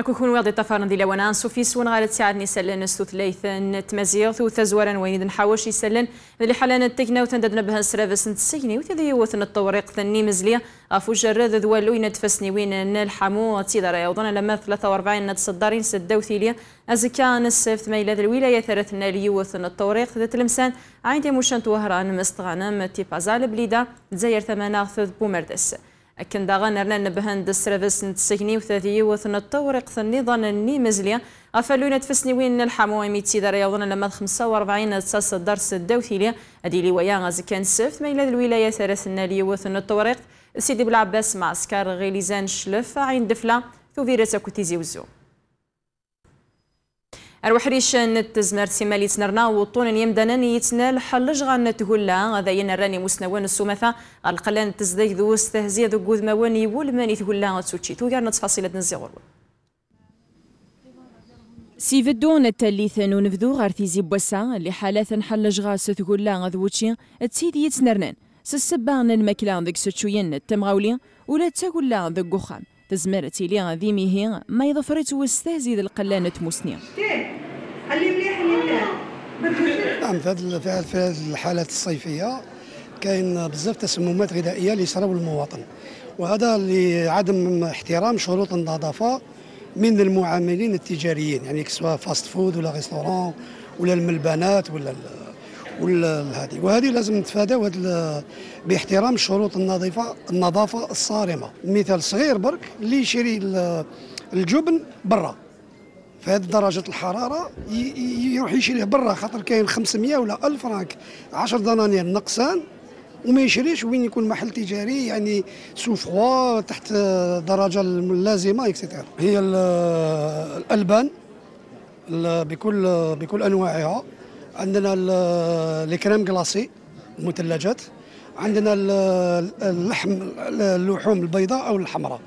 أكو كون واضي طفرن دي لوانان نصوفي سون غالة ساعدني نسلن ستوث ليثن تمزيغ ثو ثزورا وين نحاوش يسلن اللي حالان التكنا وتنددن بها سرافس نتسيني وتذي يوثن الطوريق ثني مزلية أفو جرد ذوالو ينتفسني وين نلحمو تيدر يوضن لما 43 نتصدرين سدو ثيليا أزكا نسف ميلاد الولاية ثلاثنا ليوثن الطوريق ذات المسان عيدي موشان توهران مستغنم تيبازال بليدا زير ثمانا ثذ بومردس أكن داغا نرنا نبهن دسرفس نتسجني وثاثي وثن الطورق ثني ظن أني مزليا أفلونا تفسني وين نلحم ويمي تيدار يوضنا لما 45 تساس الدرس الدوثيليا أدي لي غاز كان سفت ميلاد الولاية ثلاثنا لي وثن الطورق سيدي بلعباس مع سكار غيليزان شلف عين دفلا ثو فيرسا كوتيزي وزو أروح أروحريش نتزمر سمالي تنرنا وطون يمدنان يتنال حلج غان تهلا غذا ينراني مسنوان السومثا القلان تزديك ذو استهزي ذو قوذ مواني والماني تهلا تسوتشي توقع نتفاصيل دنزيغور سيفدون التاليث ننفذو غار تيزي بوسا اللي حالات نحلج غاس تقولا غذوتشي تسيدي يتنرنان سسبان المكلان ذك ستشوين التمغولي ولا تهلا ذك قخام تزمرت غادي ذيمه ما يظفرت زيد القلانة مسنية مليح نعم في هذه الحالات الصيفية كاين بزاف تسممات غذائية اللي يصراو المواطن وهذا لعدم احترام شروط النظافة من المعاملين التجاريين يعني سواء فاست فود ولا ريستورون ولا الملبنات ولا والهذه وهذه لازم نتفاداو باحترام الشروط النظيفه النظافه الصارمه مثال صغير برك اللي يشري الجبن برا في هذه درجة الحرارة يروح يشريه برا خاطر كاين 500 ولا 1000 فرانك 10 دنانير نقصان وما يشريش وين يكون محل تجاري يعني سو فوا تحت درجة اللازمة اكسيتيرا هي الألبان بكل بكل أنواعها عندنا الكريم كلاسي المثلجات عندنا اللحم اللحوم البيضاء او الحمراء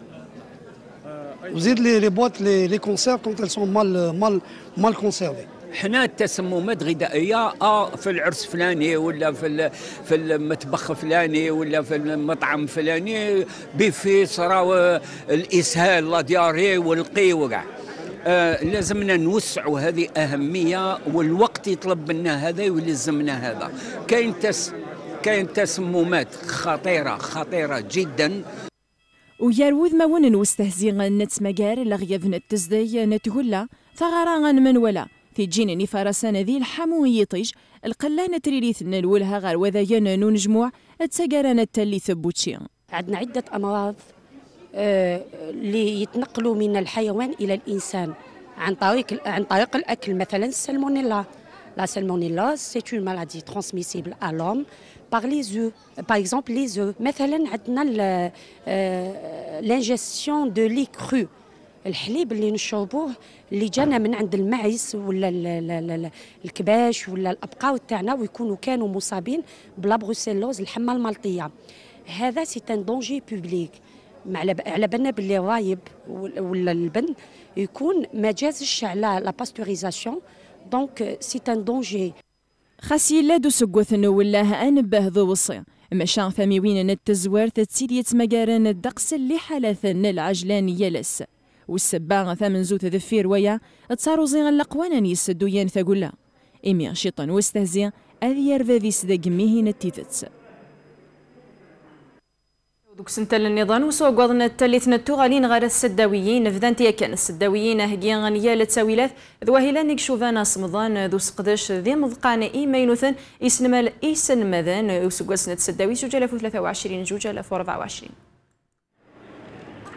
وزيد لي لي بوات لي لي كونسيرف كونت سون مال مال مال كونسيرفي حنا التسممات غذائيه اه في العرس فلاني ولا في في المطبخ فلاني ولا في المطعم فلاني بيفي صراو الاسهال لا دياري والقي وكاع آه، لازمنا نوسعوا هذه أهمية والوقت يطلب منا هذا ويلزمنا هذا كاين تس كاين تسممات خطيرة خطيرة جدا ويروذ ما ونن مجار لغيف لغيفن التزدي نتغلا ثغراغن من ولا في جين فرسان ذي الحمو يطيج القلانة تريليثن نلولها غير وذا ينون جموع تسقران التالي ثبوتشي عندنا عدة أمراض ليتنقلوا من الحيوان الى الانسان عن طريق عن طريق الاكل مثلا السالمونيلا لا سلمونيلا سي اون مالادي ترانسميسيبل ا لوم par لي زو باغ اكزومبل لي زو مثلا عندنا لانجيستيون دو لي كرو الحليب اللي نشربوه اللي جانا من عند المعز ولا الكباش ولا الابقاو تاعنا ويكونوا كانوا مصابين بروسيلوز الحمى المالطيه هذا سي ان دونجي بوبليك على بالنا باللي الرايب ولا البن يكون ما جازش على لا باستوريزاسيون دونك سي ان دونجي خاسي لا دو سكوثن ولا هان ذو وصي مشا فمي وين التزوار تتسيدي مقارن الدقس اللي حالثن العجلان يلس والسبا ثمن زوت ذفير ويا تصارو زين القوانان يسدو ين ثقولا إمي شيطان واستهزي أذي يرفذي سدق ميهن التيتتس وكسنت للنظام وكسنتل النظام وسوغوضنا نتو غالين غار السداويين فدان تيكن السداويين هجيان غنيا لتساويلات ذو ذواهلا نكشوفانا صمضان ذو سقدش ذي مضقان اي إيمينوثن إسنمال إيسنمذان وسقوسنا السداوي 23 2023 24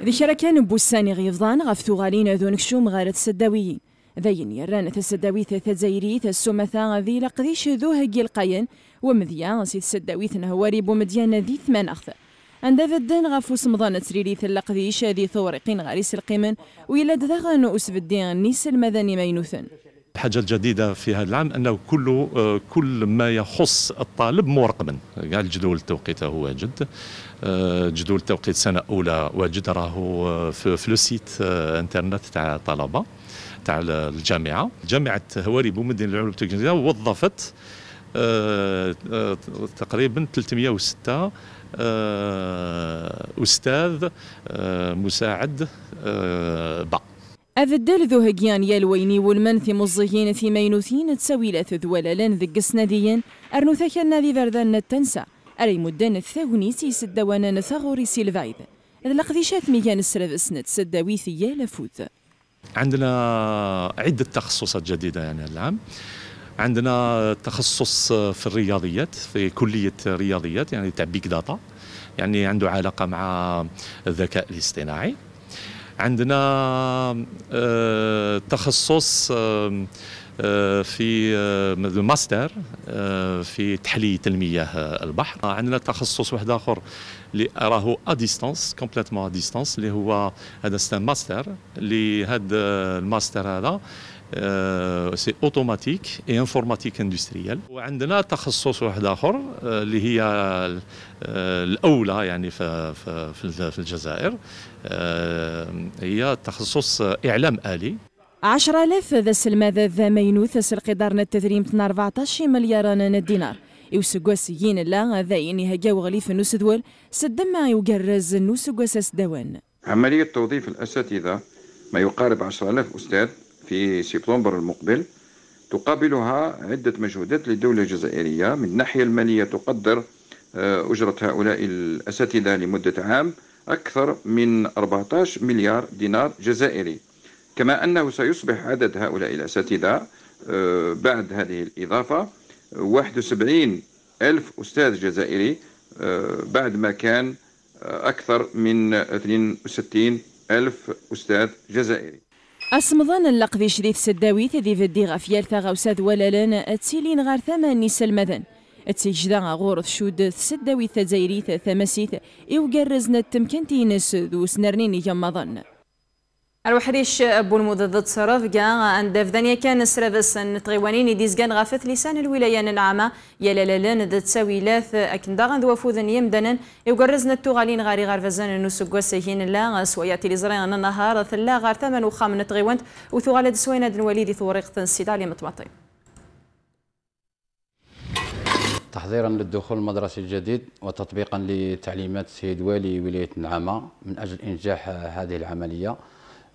ذي شركان بوساني غيفضان غفتو غالين ذو نكشو غير السداويين ذين يران تسداوي ثلاثة زيري ثسومثا ذي لقديش ذو هجي القاين ومذيا سيد السداوي ثنهواري بومديان ذي ثمان أخذ عند فدان غف سمضان تريلي ثلق ذي ثورقين غاريس القيمن غانو أسف الدين نيس المذاني مينوثن الحاجة الجديدة في هذا العام أنه كل آه، كل ما يخص الطالب مرقما كاع الجدول هو واجد آه، جدول توقيت سنة أولى واجد راهو آه، في لو سيت انترنت تاع الطلبة تاع الجامعة جامعة هواري بومدين للعلوم التكنولوجية وظفت آه، آه، تقريبا 306 آه، استاذ مساعد با هذا أذدل ذو هجيان يلويني والمنثي مزيين في مينوثين تسوي لا ذولا لن ذقس ناديا أرنو ثكا نادي ذردان التنسى أري مدان الثاوني تيس الدوانا نثغوري سيلفايد اذا الأقديشات ميان السرف سنت سدويثي ثيا لفوت عندنا عدة تخصصات جديدة يعني العام أه عندنا تخصص في الرياضيات في كليه رياضيات يعني تاع بيك داتا يعني عنده علاقه مع الذكاء الاصطناعي عندنا آه، تخصص آه، آه، في الماستر في تحليه المياه البحر عندنا تخصص واحد اخر اللي راهو ا ديستانس كومبليتمون ا ديستانس اللي هو هذا ماستر اللي هذا الماستر هذا سي اوتوماتيك اي انفورماتيك اندستريال وعندنا تخصص واحد اخر آه، اللي هي آه، الاولى يعني في في الجزائر آه، هي تخصص اعلام الي 10000 ذا الماذا ذا مينوث ذا القدار يعني التدريم 14 مليار دينار يوسقواسيين لا ذاين هجاو غليف نوس دول سدما يقرز نوس دوان عملية توظيف الأساتذة ما يقارب 10000 أستاذ في سبتمبر المقبل تقابلها عدة مجهودات للدولة الجزائرية من الناحية المالية تقدر آه، أجرة هؤلاء الأساتذة لمدة عام أكثر من 14 مليار دينار جزائري كما أنه سيصبح عدد هؤلاء الأساتذة آه، بعد هذه الإضافة 71 ألف أستاذ جزائري آه، بعد ما كان أكثر من 62 ألف أستاذ جزائري أسمضان اللقذي شريف سداوي تذي فدي غفيال ثغاوساد ولالان أتسيلين غار ثمان نيس المذن أتسيجدا غور شود سداوي ثزايريث ثمسيث إوقرزنا التمكنتي نس ذو سنرنين يمضن الوحريش بون مضد صرف جا أن دفدنيا كان سرفس السن تغيوانين ديزقان غافث لسان الولايان العامة يلا للن ذات سويلاث أكن داغن ذو فوذن يمدنن يقرزن التوغالين غاري غارفزان النسق وسهين لا ويأتي لزرين أن النهار ثلا غار ثمن وخامن تغيوانت وثغالة سوينا دن وليدي ثوريق تنسيد علي مطمطي تحضيرا للدخول المدرسي الجديد وتطبيقا لتعليمات سيد والي ولايه العامة من اجل انجاح هذه العمليه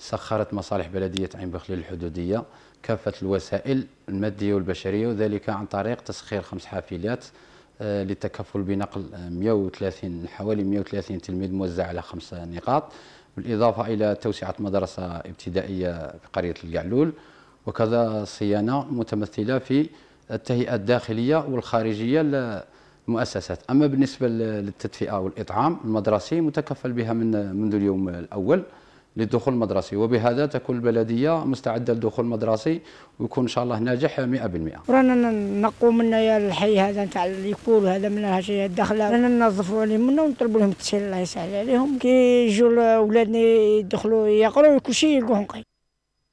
سخرت مصالح بلدية عين بخليل الحدودية كافة الوسائل المادية والبشرية وذلك عن طريق تسخير خمس حافلات آه، للتكفل بنقل 130 حوالي 130 تلميذ موزع على خمس نقاط بالإضافة إلى توسعة مدرسة ابتدائية في قرية القعلول وكذا صيانة متمثلة في التهيئة الداخلية والخارجية للمؤسسات أما بالنسبة للتدفئة والإطعام المدرسي متكفل بها من منذ اليوم الأول للدخول المدرسي وبهذا تكون البلديه مستعده للدخول المدرسي ويكون ان شاء الله ناجح 100% رانا لنا يا الحي هذا نتاع يقول هذا من شيء الدخله رانا ننظفوا عليهم منا ونطلبوا لهم التسهيل الله يسهل عليهم كي يجوا أولادنا يدخلوا يقراوا كل شيء يلقوهم قيد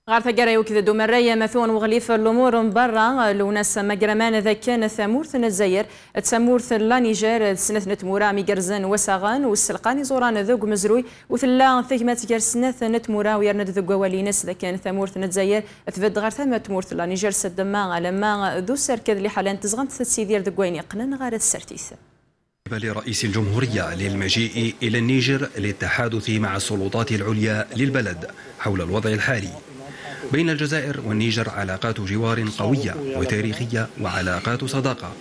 غارثة قراي وكذا دومرية مثون وغليف الأمور برا لوناس مجرمان إذا كان ثامورث الجزائر تسمورث لا نيجر سنة نتمورا ميقرزن وساغان والسلقاني زوران ذوق مزروي وثلا ثقمات قر سنة نتمورا ويرند ذوق ولينس إذا كان ثامورث الجزائر تفد غارثة ما تمورث لا نيجر سدما على ما ذو سركد اللي حالان تزغن تسيدير ذوقين يقنن غار السرتيث لرئيس الجمهورية للمجيء إلى النيجر للتحادث مع السلطات العليا للبلد حول الوضع الحالي بين الجزائر والنيجر علاقات جوار قوية وتاريخية وعلاقات صداقة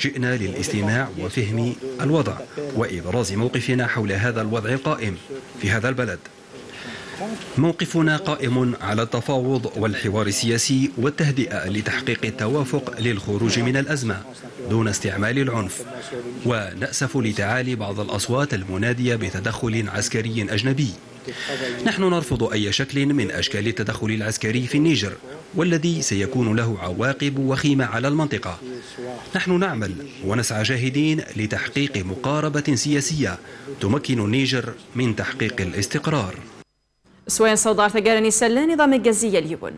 جئنا للاستماع وفهم الوضع وإبراز موقفنا حول هذا الوضع القائم في هذا البلد موقفنا قائم على التفاوض والحوار السياسي والتهدئة لتحقيق التوافق للخروج من الأزمة دون استعمال العنف ونأسف لتعالي بعض الأصوات المنادية بتدخل عسكري أجنبي نحن نرفض أي شكل من أشكال التدخل العسكري في النيجر والذي سيكون له عواقب وخيمة على المنطقة نحن نعمل ونسعى جاهدين لتحقيق مقاربة سياسية تمكن النيجر من تحقيق الاستقرار سوين صودار ثقالني سلان نظام الجزية اليون